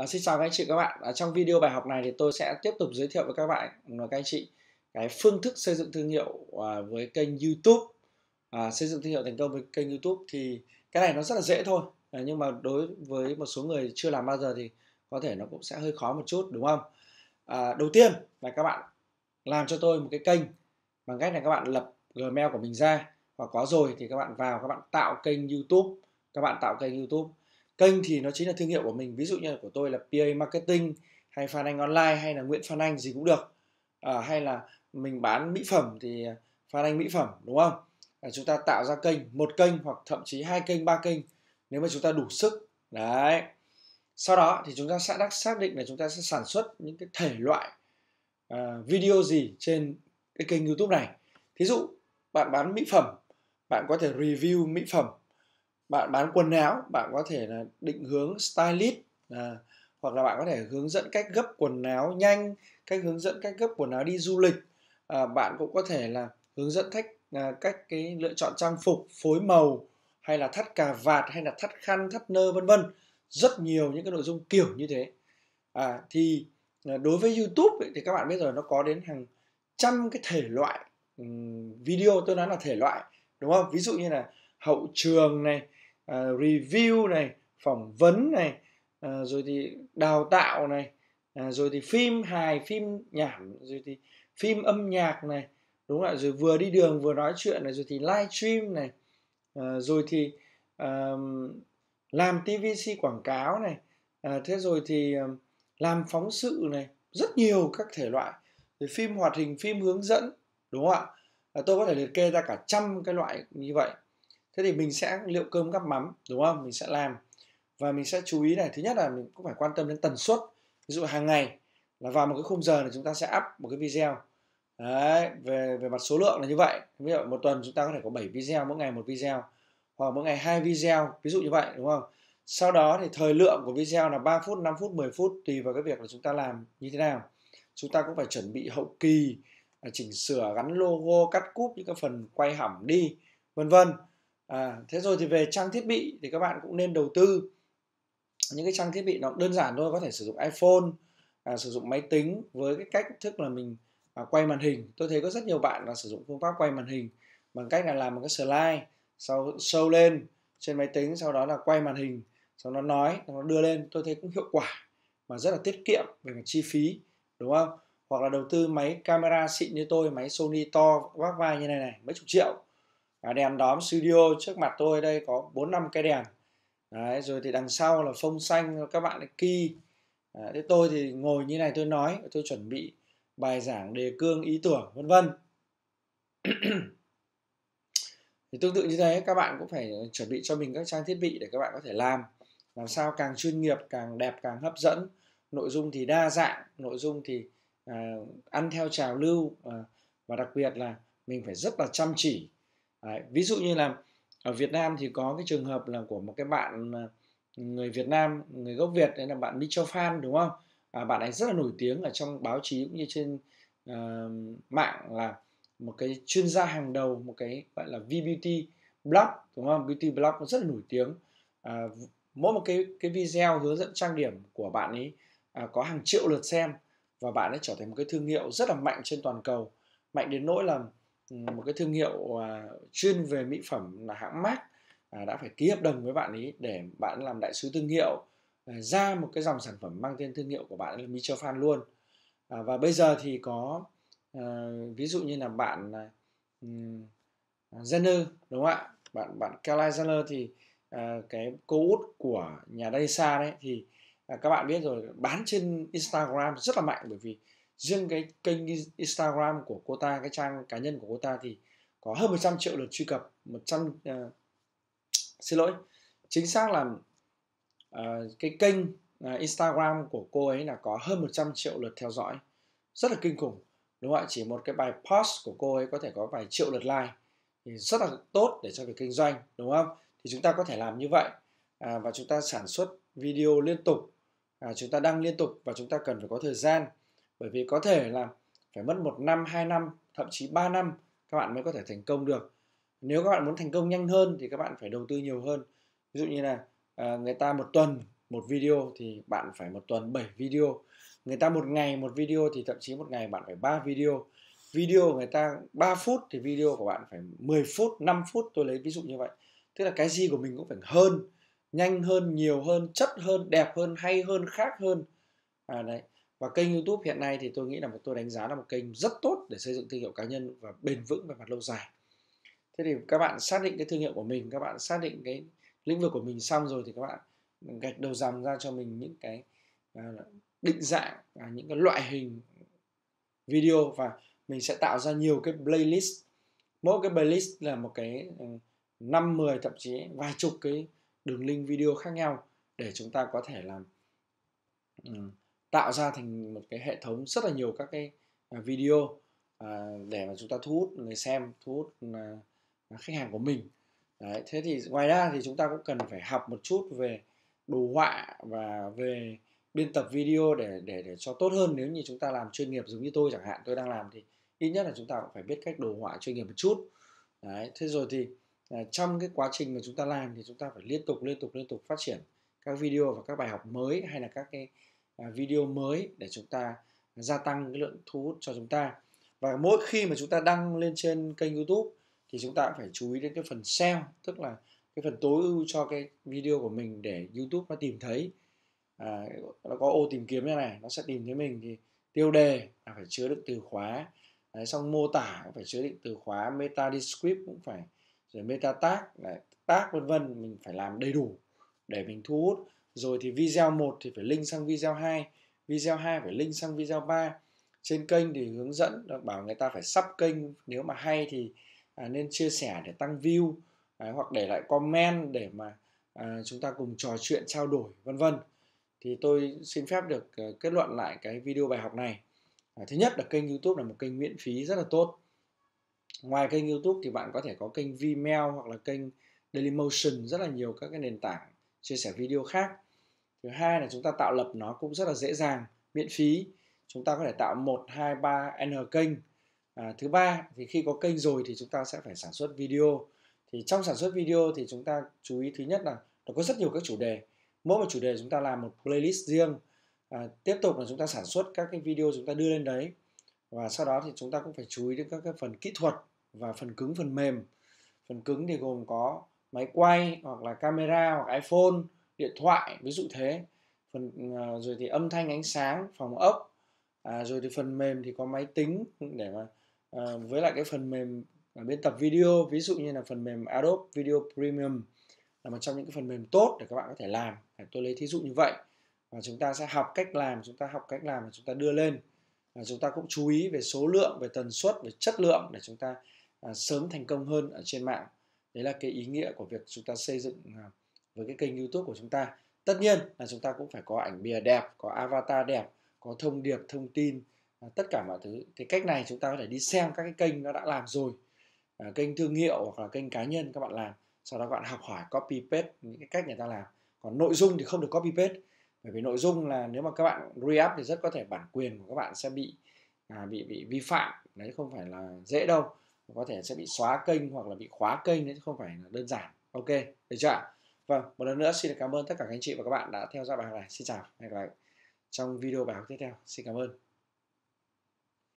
À, xin chào các anh chị các bạn. À, trong video bài học này thì tôi sẽ tiếp tục giới thiệu với các bạn và các anh chị cái phương thức xây dựng thương hiệu à, với kênh YouTube à, xây dựng thương hiệu thành công với kênh YouTube thì cái này nó rất là dễ thôi. À, nhưng mà đối với một số người chưa làm bao giờ thì có thể nó cũng sẽ hơi khó một chút đúng không? À, đầu tiên là các bạn làm cho tôi một cái kênh bằng cách là các bạn lập Gmail của mình ra và có rồi thì các bạn vào các bạn tạo kênh YouTube, các bạn tạo kênh YouTube kênh thì nó chính là thương hiệu của mình ví dụ như của tôi là PA Marketing hay Phan Anh Online hay là Nguyễn Phan Anh gì cũng được à, hay là mình bán mỹ phẩm thì à, Phan Anh mỹ phẩm đúng không à, chúng ta tạo ra kênh một kênh hoặc thậm chí hai kênh ba kênh nếu mà chúng ta đủ sức đấy sau đó thì chúng ta sẽ đắc xác định là chúng ta sẽ sản xuất những cái thể loại uh, video gì trên cái kênh youtube này thí dụ bạn bán mỹ phẩm bạn có thể review mỹ phẩm bạn bán quần áo bạn có thể là định hướng stylist à, hoặc là bạn có thể hướng dẫn cách gấp quần áo nhanh cách hướng dẫn cách gấp quần áo đi du lịch à, bạn cũng có thể là hướng dẫn cách à, cách cái lựa chọn trang phục phối màu hay là thắt cà vạt hay là thắt khăn thắt nơ vân vân rất nhiều những cái nội dung kiểu như thế à, thì à, đối với YouTube ấy, thì các bạn biết rồi nó có đến hàng trăm cái thể loại um, video tôi nói là thể loại đúng không ví dụ như là hậu trường này uh, review này phỏng vấn này uh, rồi thì đào tạo này uh, rồi thì phim hài phim nhảm rồi thì phim âm nhạc này đúng không ạ rồi vừa đi đường vừa nói chuyện này rồi thì live stream này uh, rồi thì uh, làm tvc quảng cáo này uh, thế rồi thì uh, làm phóng sự này rất nhiều các thể loại rồi phim hoạt hình phim hướng dẫn đúng không ạ tôi có thể liệt kê ra cả trăm cái loại như vậy thế thì mình sẽ liệu cơm gắp mắm đúng không mình sẽ làm và mình sẽ chú ý này thứ nhất là mình cũng phải quan tâm đến tần suất ví dụ hàng ngày là vào một cái khung giờ là chúng ta sẽ up một cái video Đấy, về về mặt số lượng là như vậy ví dụ một tuần chúng ta có thể có 7 video mỗi ngày một video hoặc mỗi ngày hai video ví dụ như vậy đúng không sau đó thì thời lượng của video là 3 phút 5 phút 10 phút tùy vào cái việc là chúng ta làm như thế nào chúng ta cũng phải chuẩn bị hậu kỳ à, chỉnh sửa gắn logo cắt cúp những cái phần quay hỏng đi vân vân à, thế rồi thì về trang thiết bị thì các bạn cũng nên đầu tư những cái trang thiết bị nó đơn giản thôi có thể sử dụng iphone à, sử dụng máy tính với cái cách thức là mình à, quay màn hình tôi thấy có rất nhiều bạn là sử dụng phương pháp quay màn hình bằng cách là làm một cái slide sau show lên trên máy tính sau đó là quay màn hình sau đó nói nó đưa lên tôi thấy cũng hiệu quả mà rất là tiết kiệm về mặt chi phí đúng không hoặc là đầu tư máy camera xịn như tôi máy Sony to vác vai như này này mấy chục triệu à, đèn đóm studio trước mặt tôi đây có bốn năm cái đèn đấy, rồi thì đằng sau là phông xanh các bạn key thế tôi thì ngồi như này tôi nói tôi chuẩn bị bài giảng đề cương ý tưởng vân vân thì tương tự như thế các bạn cũng phải chuẩn bị cho mình các trang thiết bị để các bạn có thể làm làm sao càng chuyên nghiệp càng đẹp càng hấp dẫn nội dung thì đa dạng nội dung thì à, ăn theo trào lưu à, và đặc biệt là mình phải rất là chăm chỉ Đấy, ví dụ như là ở Việt Nam thì có cái trường hợp là của một cái bạn à, người Việt Nam người gốc Việt đấy là bạn Micho Fan đúng không à, bạn ấy rất là nổi tiếng ở trong báo chí cũng như trên uh, mạng là một cái chuyên gia hàng đầu một cái gọi là V Beauty blog đúng không beauty blog cũng rất là nổi tiếng à, mỗi một cái cái video hướng dẫn trang điểm của bạn ấy à, có hàng triệu lượt xem và bạn ấy trở thành một cái thương hiệu rất là mạnh trên toàn cầu mạnh đến nỗi là một cái thương hiệu à, chuyên về mỹ phẩm là hãng Mac à, đã phải ký hợp đồng với bạn ấy để bạn làm đại sứ thương hiệu à, ra một cái dòng sản phẩm mang tên thương hiệu của bạn là Fan luôn và bây giờ thì có ví dụ như là bạn Jenner đúng không ạ bạn bạn Kylie Jenner thì cái cô út của nhà Daisa đấy thì các bạn biết rồi bán trên Instagram rất là mạnh bởi vì riêng cái kênh Instagram của cô ta cái trang cá nhân của cô ta thì có hơn 100 triệu lượt truy cập 100 uh, ờ, xin lỗi chính xác là uh, cái kênh uh, Instagram của cô ấy là có hơn 100 triệu lượt theo dõi rất là kinh khủng đúng không ạ chỉ một cái bài post của cô ấy có thể có vài triệu lượt like thì rất là tốt để cho việc kinh doanh đúng không thì chúng ta có thể làm như vậy à, và chúng ta sản xuất video liên tục à, chúng ta đăng liên tục và chúng ta cần phải có thời gian bởi vì có thể là phải mất một năm hai năm thậm chí 3 năm các bạn mới có thể thành công được nếu các bạn muốn thành công nhanh hơn thì các bạn phải đầu tư nhiều hơn ví dụ như là à, người ta một tuần một video thì bạn phải một tuần 7 video người ta một ngày một video thì thậm chí một ngày bạn phải 3 video video người ta 3 phút thì video của bạn phải 10 phút 5 phút tôi lấy ví dụ như vậy tức là cái gì của mình cũng phải hơn nhanh hơn nhiều hơn chất hơn đẹp hơn hay hơn khác hơn à đấy và kênh YouTube hiện nay thì tôi nghĩ là một tôi đánh giá là một kênh rất tốt để xây dựng thương hiệu cá nhân và bền vững về mặt lâu dài thế thì các bạn xác định cái thương hiệu của mình các bạn xác định cái lĩnh vực của mình xong rồi thì các bạn gạch đầu dòng ra cho mình những cái à, định dạng à, những cái loại hình video và mình sẽ tạo ra nhiều cái playlist mỗi cái playlist là một cái à, năm mười thậm chí vài chục cái đường link video khác nhau để chúng ta có thể làm tạo ra thành một cái hệ thống rất là nhiều các cái à, video à, để mà chúng ta thu hút người xem thu hút à, khách hàng của mình Đấy, thế thì ngoài ra thì chúng ta cũng cần phải học một chút về đồ họa và về biên tập video để để để cho tốt hơn nếu như chúng ta làm chuyên nghiệp giống như tôi chẳng hạn tôi đang làm thì ít nhất là chúng ta cũng phải biết cách đồ họa chuyên nghiệp một chút Đấy, thế rồi thì à, trong cái quá trình mà chúng ta làm thì chúng ta phải liên tục liên tục liên tục phát triển các video và các bài học mới hay là các cái À, video mới để chúng ta gia tăng cái lượng thu hút cho chúng ta và mỗi khi mà chúng ta đăng lên trên kênh YouTube thì chúng ta cũng phải chú ý đến cái phần SEO tức là cái phần tối ưu cho cái video của mình để YouTube nó tìm thấy à, nó có ô tìm kiếm như này nó sẽ tìm thấy mình thì tiêu đề là phải chứa đựng từ khóa đấy, xong mô tả cũng phải chứa đựng từ khóa meta descript cũng phải rồi meta tag tag vân vân mình phải làm đầy đủ để mình thu hút rồi thì video 1 thì phải link sang video 2 video 2 phải link sang video 3 trên kênh thì hướng dẫn bảo người ta phải sắp kênh nếu mà hay thì à, nên chia sẻ để tăng view à, hoặc để lại comment để mà à, chúng ta cùng trò chuyện trao đổi vân vân thì tôi xin phép được uh, kết luận lại cái video bài học này à, thứ nhất là kênh youtube là một kênh miễn phí rất là tốt ngoài kênh youtube thì bạn có thể có kênh vimeo hoặc là kênh dailymotion rất là nhiều các cái nền tảng chia sẻ video khác thứ hai là chúng ta tạo lập nó cũng rất là dễ dàng miễn phí chúng ta có thể tạo một hai ba n kênh à, thứ ba thì khi có kênh rồi thì chúng ta sẽ phải sản xuất video thì trong sản xuất video thì chúng ta chú ý thứ nhất là nó có rất nhiều các chủ đề mỗi một chủ đề chúng ta làm một playlist riêng à, tiếp tục là chúng ta sản xuất các cái video chúng ta đưa lên đấy và sau đó thì chúng ta cũng phải chú ý đến các cái phần kỹ thuật và phần cứng phần mềm phần cứng thì gồm có máy quay hoặc là camera hoặc iphone điện thoại ví dụ thế phần à, rồi thì âm thanh ánh sáng phòng ốc à, rồi thì phần mềm thì có máy tính để mà à, với lại cái phần mềm biên tập video ví dụ như là phần mềm Adobe Video Premium là một trong những cái phần mềm tốt để các bạn có thể làm tôi lấy thí dụ như vậy và chúng ta sẽ học cách làm chúng ta học cách làm và chúng ta đưa lên và chúng ta cũng chú ý về số lượng về tần suất về chất lượng để chúng ta à, sớm thành công hơn ở trên mạng đấy là cái ý nghĩa của việc chúng ta xây dựng à, với cái kênh youtube của chúng ta tất nhiên là chúng ta cũng phải có ảnh bìa đẹp có avatar đẹp có thông điệp thông tin à, tất cả mọi thứ thì cách này chúng ta có thể đi xem các cái kênh nó đã làm rồi à, kênh thương hiệu hoặc là kênh cá nhân các bạn làm sau đó các bạn học hỏi copy paste những cái cách người ta làm còn nội dung thì không được copy paste bởi vì nội dung là nếu mà các bạn re-up thì rất có thể bản quyền của các bạn sẽ bị à, bị bị vi phạm đấy không phải là dễ đâu có thể sẽ bị xóa kênh hoặc là bị khóa kênh đấy không phải là đơn giản ok được chưa ạ Vâng, một lần nữa xin cảm ơn tất cả các anh chị và các bạn đã theo dõi bài học này. Xin chào hẹn gặp lại trong video bài học tiếp theo. Xin cảm ơn.